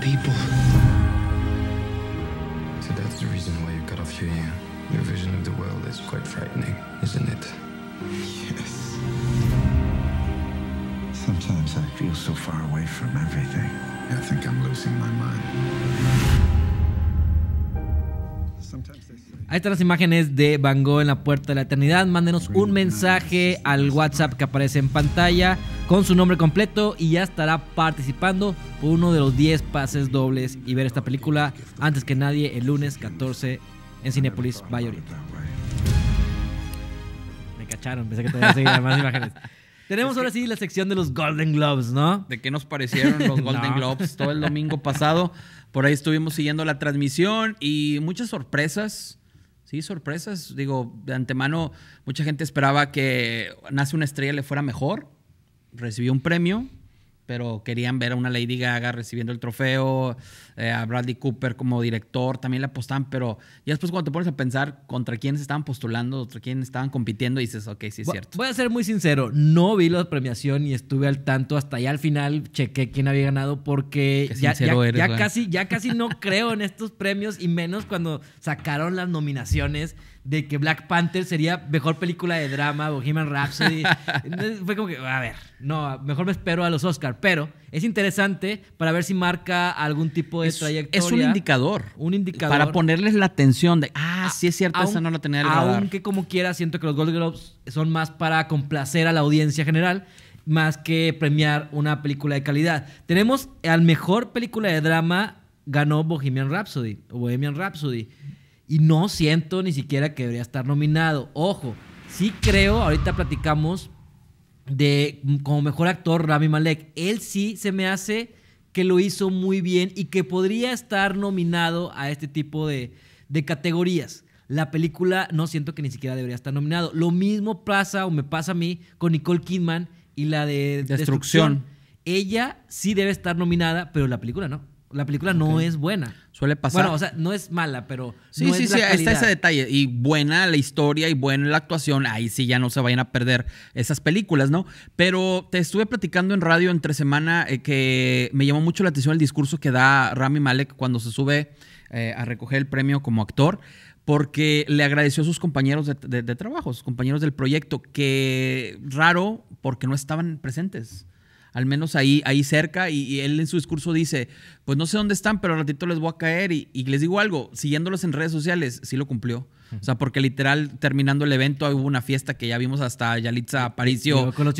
people. So that's the reason why you cut off your ear. Your vision of the world is quite frightening, isn't it? Yes. Sometimes I feel so far away from everything. I think I'm losing my mind. Ahí están las imágenes de Van Gogh en la puerta de la eternidad. Mándenos un mensaje al WhatsApp que aparece en pantalla con su nombre completo y ya estará participando por uno de los 10 pases dobles y ver esta película antes que nadie el lunes 14 en Cinepolis Valladolid. Me cacharon, pensé que te más imágenes. Tenemos ahora sí la sección de los Golden Globes, ¿no? ¿De qué nos parecieron los Golden Globes todo el domingo pasado? Por ahí estuvimos siguiendo la transmisión y muchas sorpresas. Sí, sorpresas. Digo, de antemano, mucha gente esperaba que Nace una estrella le fuera mejor. Recibió un premio, pero querían ver a una Lady Gaga recibiendo el trofeo, eh, a Bradley Cooper como director, también le apostaban, pero ya después cuando te pones a pensar contra quiénes estaban postulando, contra quiénes estaban compitiendo, dices, ok, sí es cierto. Voy a ser muy sincero, no vi la premiación y estuve al tanto, hasta ya al final chequé quién había ganado porque casi, ya casi no creo en estos premios y menos cuando sacaron las nominaciones de que Black Panther sería mejor película de drama, Bohemian Rhapsody. fue como que, a ver, no, mejor me espero a los Oscars. Pero es interesante para ver si marca algún tipo de trayectoria. Es un indicador. Un indicador. Para ponerles la atención de, ah, sí es cierto, esa no la tenía Aunque como quiera, siento que los Gold Globes son más para complacer a la audiencia general más que premiar una película de calidad. Tenemos al mejor película de drama ganó Bohemian Rhapsody, o Bohemian Rhapsody. Y no siento ni siquiera que debería estar nominado. Ojo, sí creo, ahorita platicamos de mm, como mejor actor Rami Malek. Él sí se me hace que lo hizo muy bien y que podría estar nominado a este tipo de, categorías. La película no siento que ni siquiera debería estar nominado. Lo mismo pasa o me pasa a mí con Nicole Kidman y la de Destrucción. Ella sí debe estar nominada, pero la película no. La película no es buena. Suele pasar. Bueno, o sea, no es mala, pero. Sí, no sí, sí, está ese detalle. Y buena la historia y buena la actuación. Ahí sí ya no se vayan a perder esas películas, ¿no? Pero te estuve platicando en radio entre semana eh, que me llamó mucho la atención el discurso que da Rami Malek cuando se sube eh, a recoger el premio como actor porque le agradeció a sus compañeros de, de, de, trabajo, sus compañeros del proyecto, que raro porque no estaban presentes al menos ahí, ahí cerca, y, él en su discurso dice, pues no sé dónde están, pero al ratito les voy a caer, y, les digo algo, siguiéndolos en redes sociales, sí lo cumplió. O sea, porque literal, terminando el evento, hubo una fiesta que ya vimos hasta Yalitza Aparicio con,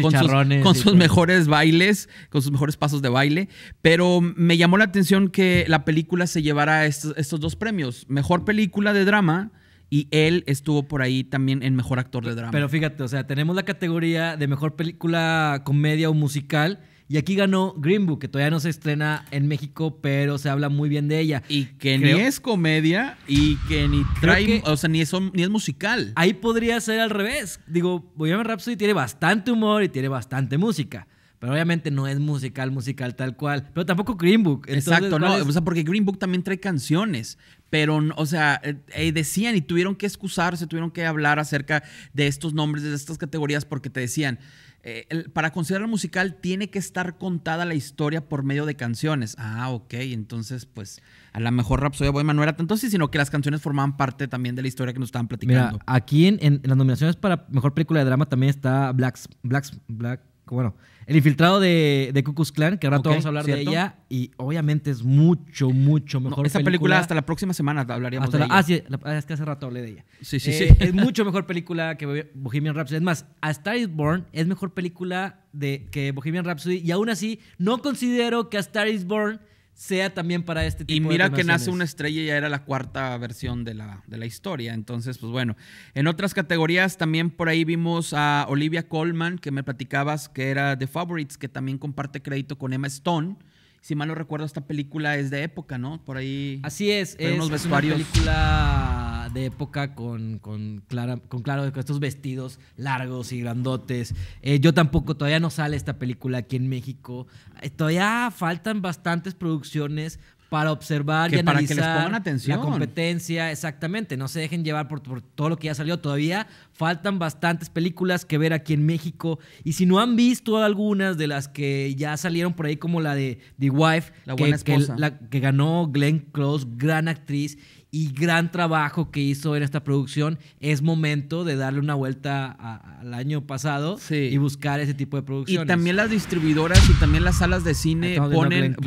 sus, mejores bailes, con sus mejores pasos de baile. Pero me llamó la atención que la película se llevara estos dos premios: mejor película de drama y él estuvo por ahí también en Mejor Actor de Drama. Pero fíjate, o sea, tenemos la categoría de Mejor Película Comedia o Musical. Y aquí ganó Green Book, que todavía no se estrena en México, pero se habla muy bien de ella. Y que ni es comedia y que ni trae, o sea, ni es, ni es musical. Ahí podría ser al revés. Digo, Bohemian Rhapsody tiene bastante humor y tiene bastante música. Pero obviamente no es musical, musical tal cual. Pero tampoco Green Book. Exacto, no. O sea, porque Green Book también trae canciones pero, o sea, eh, eh, decían y tuvieron que excusarse, tuvieron que hablar acerca de estos nombres, de estas categorías, porque te decían, eh, para considerar musical tiene que estar contada la historia por medio de canciones. Ah, ok, entonces, pues, a lo mejor de Boyman no era tanto así, sino que las canciones formaban parte también de la historia que nos estaban platicando. Mira, aquí en, las nominaciones para Mejor Película de Drama también está Blacks, Blacks, Black bueno, el infiltrado de, de Ku que ahora vamos a hablar de ella. Y obviamente es mucho, mucho mejor no, esa película. hasta la próxima semana hablaríamos de ella. Ah, sí, es que hace rato hablé de ella. Sí, sí, eh, sí. Es mucho mejor película que Bohemian Rhapsody. Es más, A Star is Born es mejor película de, que Bohemian Rhapsody. Y aún así, no considero que A Star is Born sea también para este tipo de Y mira que nace una estrella ya era la cuarta versión de la, de la historia. Entonces, pues bueno. En otras categorías también por ahí vimos a Olivia Colman, que me platicabas que era The Favorites, que también comparte crédito con Emma Stone. Si mal no recuerdo, esta película es de época, ¿no? Por ahí. Así es. es una película de época con, con, clara, con claro, estos vestidos largos y grandotes. Eh, yo tampoco, todavía no sale esta película aquí en México. Eh, todavía faltan bastantes producciones para observar y analizar la competencia, exactamente. No se dejen llevar por todo lo que ya salió. Todavía Faltan bastantes películas que ver aquí en México. Y si no han visto algunas de las que ya salieron por ahí, como la de The Wife, la buena que, esposa. la, que ganó Glenn Close, gran actriz y gran trabajo que hizo en esta producción, es momento de darle una vuelta al año pasado y buscar ese tipo de producciones. Y también las distribuidoras y también las salas de cine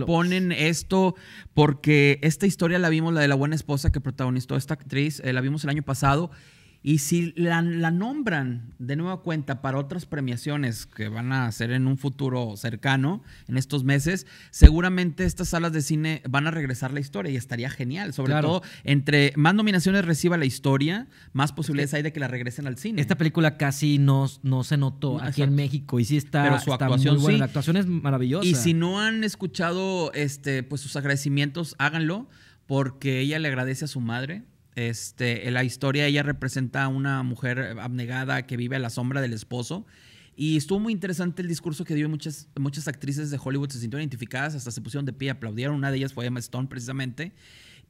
ponen, esto porque esta historia la vimos, la de la buena esposa que protagonizó esta actriz, eh, la vimos el año pasado y si la, nombran de nueva cuenta para otras premiaciones que van a ser en un futuro cercano, en estos meses, seguramente estas salas de cine van a regresar la historia y estaría genial. Sobre todo, entre más nominaciones reciba la historia, más posibilidades hay de que la regresen al cine. Esta película casi no, no se notó aquí en México y sí está, Pero su actuación, muy buena. La actuación es maravillosa. Y si no han escuchado este, pues, sus agradecimientos, háganlo porque ella le agradece a su madre este, en la historia ella representa a una mujer abnegada que vive a la sombra del esposo. Y estuvo muy interesante el discurso que dio. Muchas, actrices de Hollywood se sintieron identificadas, hasta se pusieron de pie, y aplaudieron. Una de ellas fue Emma Stone, precisamente.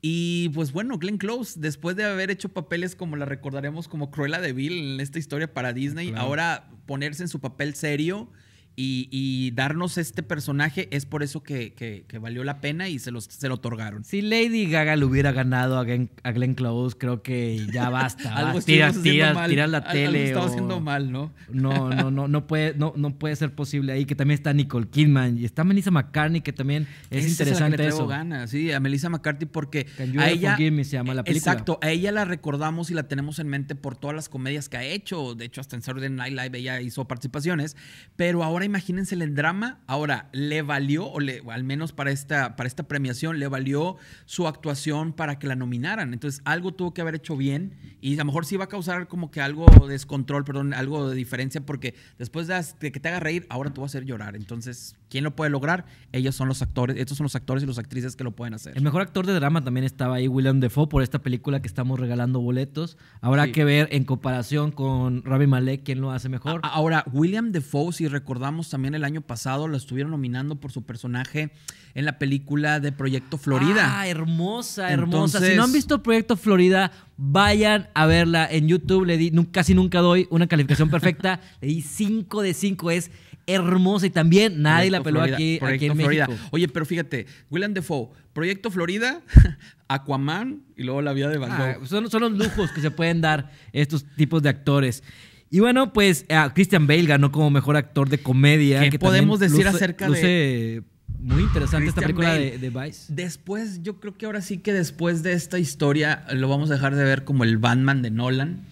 Y pues bueno, Glenn Close, después de haber hecho papeles como la recordaremos como Cruella de Vil en esta historia para Disney, ahora ponerse en su papel serio y, darnos este personaje es por eso que, valió la pena y se, los, se lo otorgaron. Si Lady Gaga le hubiera ganado a Glenn, a Close, creo que ya basta. tiras, la tele. Algo o... haciendo mal, ¿no? no, no, no, no puede, no, no puede ser posible ahí. Que también está Nicole Kidman y está Melissa McCartney, que también es, interesante eso. ganas, sí, a Melissa McCartney porque a ella se llama la Exacto, a ella la recordamos y la tenemos en mente por todas las comedias que ha hecho. De hecho, hasta en Saturday Night Live ella hizo participaciones, pero ahora imagínense el drama. Ahora, le valió, o le, al menos para esta, para esta premiación, le valió su actuación para que la nominaran. Entonces, algo tuvo que haber hecho bien y a lo mejor sí va a causar como que algo descontrol, perdón, algo de diferencia, porque después de, que te haga reír, ahora tú va a hacer llorar. Entonces, ¿quién lo puede lograr? Ellos son los actores, estos son los actores y las actrices que lo pueden hacer. El mejor actor de drama también estaba ahí, William Defoe, por esta película que estamos regalando boletos. Habrá que ver en comparación con Rami Malek quién lo hace mejor. ahora, William Defoe, si recordamos, también el año pasado la estuvieron nominando por su personaje en la película de Proyecto Florida. Ah, hermosa, hermosa. si no han visto Proyecto Florida, vayan a verla en YouTube. Le casi nunca doy una calificación perfecta. le di 5 de 5. Es hermosa y también nadie la peló aquí, en México. Oye, pero fíjate, William Defoe, Proyecto Florida, Aquaman y luego la vida de Van ah, Gogh. son, son los lujos que se pueden dar estos tipos de actores. Y bueno, pues a ah, Christian Bale ganó como mejor actor de comedia. ¿Qué podemos decir acerca acerca luce de.? Muy interesante esta película de, Vice. Después, yo creo que ahora sí que después de esta historia lo vamos a dejar de ver como el Batman de Nolan.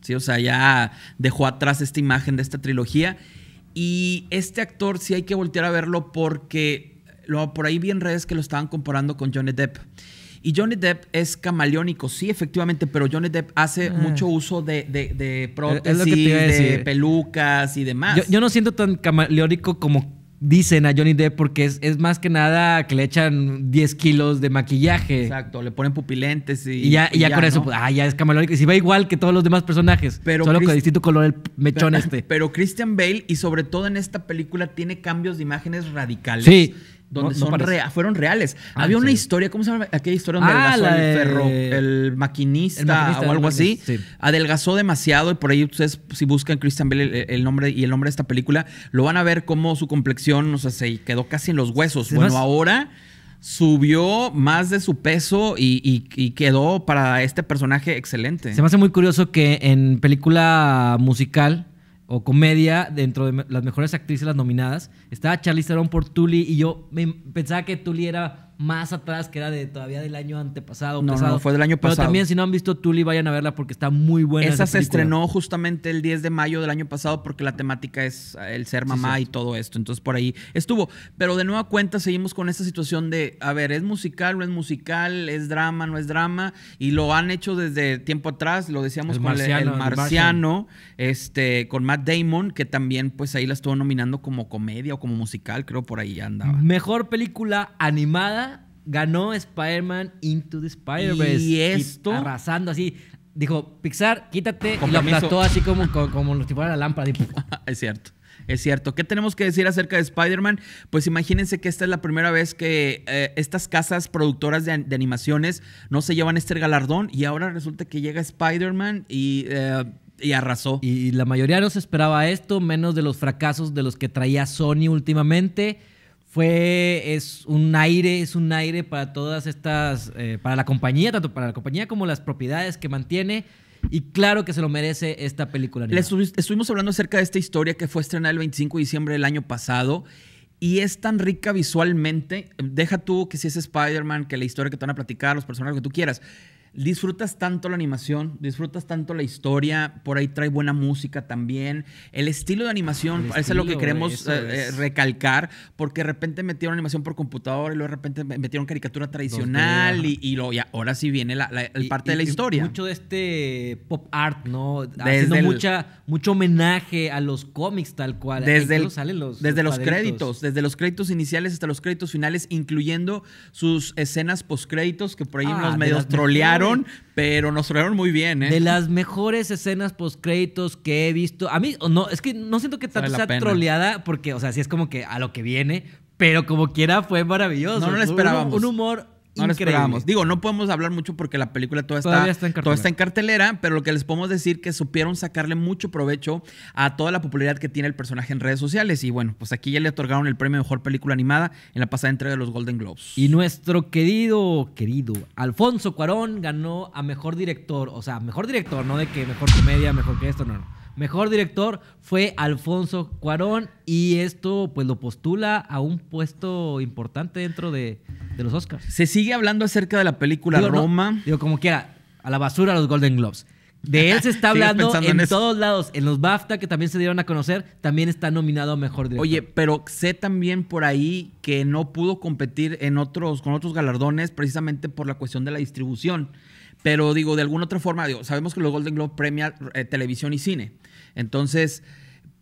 ¿sí? O sea, ya dejó atrás esta imagen de esta trilogía. Y este actor sí hay que voltear a verlo porque lo, por ahí vi en redes que lo estaban comparando con Johnny Depp. Y Johnny Depp es camaleónico, sí, efectivamente, pero Johnny Depp hace ah. mucho uso de, de, de prótesis, de pelucas y demás. Yo, no siento tan camaleónico como dicen a Johnny Depp porque es, más que nada que le echan 10 kilos de maquillaje. Exacto, le ponen pupilentes y... y ya, con eso, pues, ah, ya es camaleónico. Y si va igual que todos los demás personajes, solo con distinto color el mechón este. Pero Christian Bale, y sobre todo en esta película, tiene cambios de imágenes radicales. Sí fueron reales. Ah, Había una historia, ¿cómo se llama aquella historia donde ah, adelgazó el ferro, el maquinista, o algo así? Adelgazó demasiado y por ahí ustedes si buscan Christian Bale el, nombre y el nombre de esta película, lo van a ver como su complexión, o sea, se quedó casi en los huesos. Bueno, ahora subió más de su peso y, quedó para este personaje excelente. Se me hace muy curioso que en película musical o comedia dentro de las mejores actrices las nominadas. Estaba Charlize Theron por Tully y yo pensaba que Tully era más atrás, que era de todavía del año antepasado. No, no, fue del año pasado. Pero también, si no han visto Tuli, vayan a verla porque está muy buena. Esa, se estrenó justamente el 10 de mayo del año pasado porque la temática es eh, el ser mamá y todo esto. Entonces, por ahí estuvo. Pero de nueva cuenta, seguimos con esta situación de, a ver, ¿es musical no es musical? ¿Es drama no es drama? Y lo han hecho desde tiempo atrás, lo decíamos con el, marciano, este, con Matt Damon, que también, pues ahí la estuvo nominando como comedia o como musical, creo por ahí ya andaba. Mejor película animada ganó Spider-Man Into the Spider-Verse. Y esto. arrasando así. Dijo, Pixar, quítate. y lo así como, como, los la lámpara. es cierto. Es cierto. ¿Qué tenemos que decir acerca de Spider-Man? Pues imagínense que esta es la primera vez que eh, estas casas productoras de, animaciones no se llevan este galardón y ahora resulta que llega Spider-Man y... Eh, y arrasó. Y la mayoría no se esperaba esto, menos de los fracasos de los que traía Sony últimamente fue, es un aire, es un aire para todas estas, eh, para la compañía, tanto para la compañía como las propiedades que mantiene. Y claro que se lo merece esta película. estuvimos hablando acerca de esta historia que fue estrenada el 25 de diciembre del año pasado y es tan rica visualmente. Deja tú que si es Spider-Man, que la historia que te van a platicar, los personajes que tú quieras disfrutas tanto la animación, disfrutas tanto la historia, por ahí trae buena música también. El estilo de animación, es lo que queremos eh, eh, recalcar, porque de repente metieron animación por computadora y luego de repente metieron caricatura tradicional y, ahora sí viene la, parte de la historia. Mucho de este pop art, ¿no? Haciendo mucho homenaje a los cómics tal cual. Desde, los, créditos, desde los créditos iniciales hasta los créditos finales, incluyendo sus escenas post créditos que por ahí ah, los nos trolearon pero nos trolearon muy bien, ¿eh? De las mejores escenas Post créditos que he visto. A mí, no, es que no siento que tanto sea troleada, porque, o sea, Si es como que a lo que viene, pero como quiera fue maravilloso. No, no lo esperábamos. un humor no les Digo, no podemos hablar mucho porque la película toda está, en cartelera, pero lo que les podemos decir que supieron sacarle mucho provecho a toda la popularidad que tiene el personaje en redes sociales. Y bueno, pues aquí ya le otorgaron el premio Mejor Película Animada en la pasada entrega de los Golden Globes. Y nuestro querido, querido Alfonso Cuarón ganó a Mejor Director. O sea, Mejor Director, no de que Mejor Comedia, Mejor que esto, no, no Mejor director fue Alfonso Cuarón y esto pues lo postula a un puesto importante dentro de, los Oscars. Se sigue hablando acerca de la película Roma. digo, como quiera, a la basura los Golden Globes. De él se está hablando en, en todos lados. En los BAFTA, que también se dieron a conocer, también está nominado a Mejor Director. Oye, pero sé también por ahí que no pudo competir en otros, con otros galardones precisamente por la cuestión de la distribución. Pero digo, de alguna otra forma, digo, sabemos que los Golden Globe premia eh, televisión y cine. Entonces,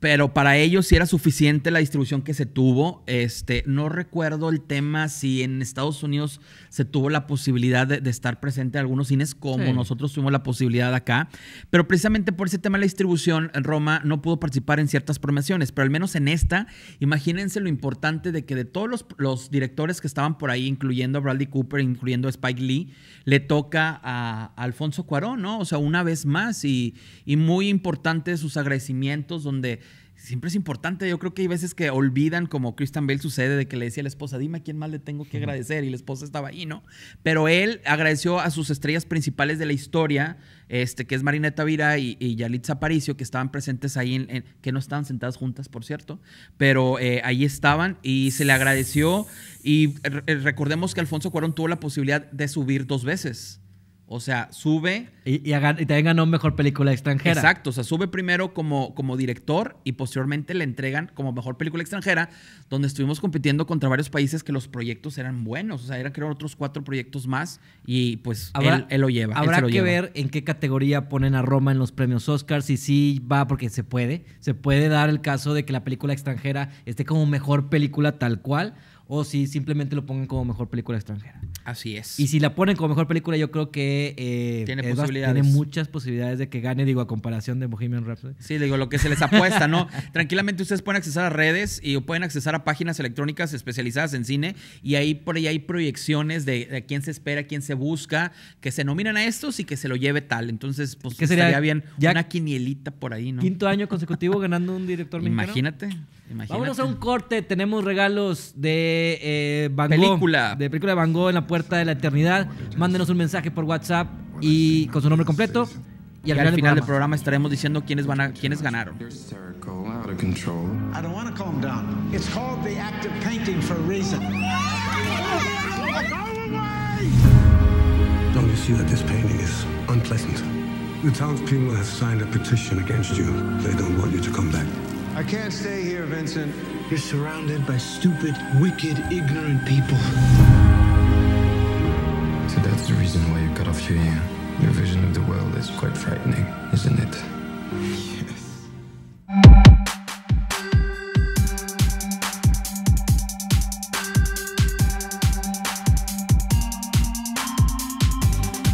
pero para ellos sí era suficiente la distribución que se tuvo. Este, no recuerdo el tema si en Estados Unidos se tuvo la posibilidad de, estar presente en algunos cines como nosotros tuvimos la posibilidad acá, pero precisamente por ese tema de la distribución Roma no pudo participar en ciertas promociones. pero al menos en esta, imagínense lo importante de que de todos los, directores que estaban por ahí, incluyendo a Bradley Cooper, incluyendo a Spike Lee, le toca a, Alfonso Cuarón, ¿no? O sea, una vez más y, y muy importante sus agradecimientos donde siempre es importante. Yo creo que hay veces que olvidan, como Christian Bale sucede, de que le decía a la esposa, dime a quién más le tengo que agradecer. Y la esposa estaba ahí, ¿no? Pero él agradeció a sus estrellas principales de la historia, este, que es Marineta Vira y, Yalit Zaparicio que estaban presentes ahí, en, que no estaban sentadas juntas, por cierto, pero eh, ahí estaban y se le agradeció. Y eh, recordemos que Alfonso Cuarón tuvo la posibilidad de subir dos veces. O sea, sube. Y, y, también ganó mejor película extranjera. Exacto, o sea, sube primero como, director y posteriormente le entregan como mejor película extranjera, donde estuvimos compitiendo contra varios países que los proyectos eran buenos. O sea, eran creo otros cuatro proyectos más y pues él, lo lleva. Habrá que ver en qué categoría ponen a Roma en los premios Oscars y sí va, porque se puede. Se puede dar el caso de que la película extranjera esté como mejor película tal cual o si simplemente lo pongan como mejor película extranjera. Así es. Y si la ponen como mejor película, yo creo que tiene, eh, muchas posibilidades de que gane, digo, a comparación de Bohemian Rhapsody. Sí, digo, lo que se les apuesta, ¿no? Tranquilamente ustedes pueden accesar a redes y pueden accesar a páginas electrónicas especializadas en cine y ahí por ahí hay proyecciones de, a quién se espera, quién se busca, que se nominan a estos y que se lo lleve tal. Entonces, pues ¿Qué sería bien una quinielita por ahí, ¿no? Quinto año consecutivo ganando un director Imagínate. Imagínate. Vámonos a un corte. Tenemos regalos de eh, De película de Van Gogh en la puerta de la eternidad. Mándenos un mensaje por WhatsApp. WhatsApp y con su nombre completo. Y al, y al final, final, del programa estaremos diciendo quiénes, van a, quiénes ganaron. Don't you see that this painting is unpleasant? The townspeople have signed a petition against you. They don't want you to come back. I can't stay here, Vincent. You're surrounded by stupid, wicked, ignorant people. So that's the reason why you cut off your ear. Your vision of the world is quite frightening, isn't it?